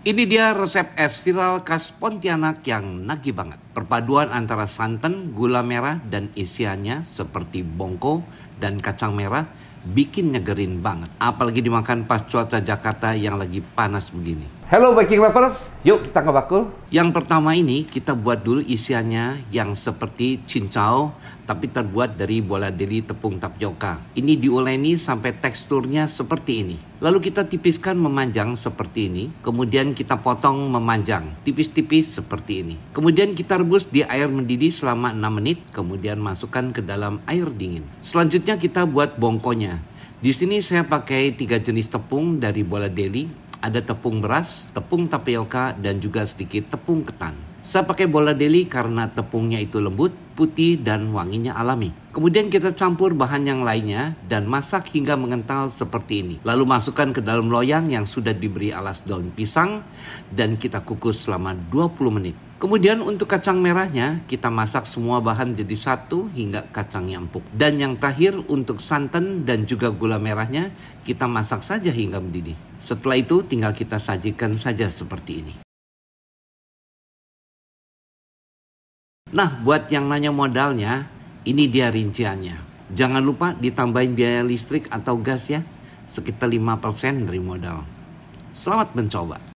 Ini dia resep es viral khas Pontianak yang nagih banget. Perpaduan antara santan, gula merah, dan isiannya seperti bongko dan kacang merah bikin nyegerin banget. Apalagi dimakan pas cuaca Jakarta yang lagi panas begini. Hello baking lovers, yuk kita ngebakul. Yang pertama ini kita buat dulu isiannya yang seperti cincau tapi terbuat dari bola deli tepung tapioka. Ini diuleni sampai teksturnya seperti ini. Lalu kita tipiskan memanjang seperti ini, kemudian kita potong memanjang tipis-tipis seperti ini. Kemudian kita rebus di air mendidih selama 6 menit, kemudian masukkan ke dalam air dingin. Selanjutnya kita buat bongkonya di sini saya pakai tiga jenis tepung dari bola deli. Ada tepung beras, tepung tapioka, dan juga sedikit tepung ketan. Saya pakai bola deli karena tepungnya itu lembut, putih, dan wanginya alami. Kemudian kita campur bahan yang lainnya dan masak hingga mengental seperti ini. Lalu masukkan ke dalam loyang yang sudah diberi alas daun pisang dan kita kukus selama 20 menit. Kemudian untuk kacang merahnya, kita masak semua bahan jadi satu hingga kacang empuk. Dan yang terakhir untuk santan dan juga gula merahnya, kita masak saja hingga mendidih. Setelah itu tinggal kita sajikan saja seperti ini. Nah, buat yang nanya modalnya, ini dia rinciannya. Jangan lupa ditambahin biaya listrik atau gas ya, sekitar 5% dari modal. Selamat mencoba.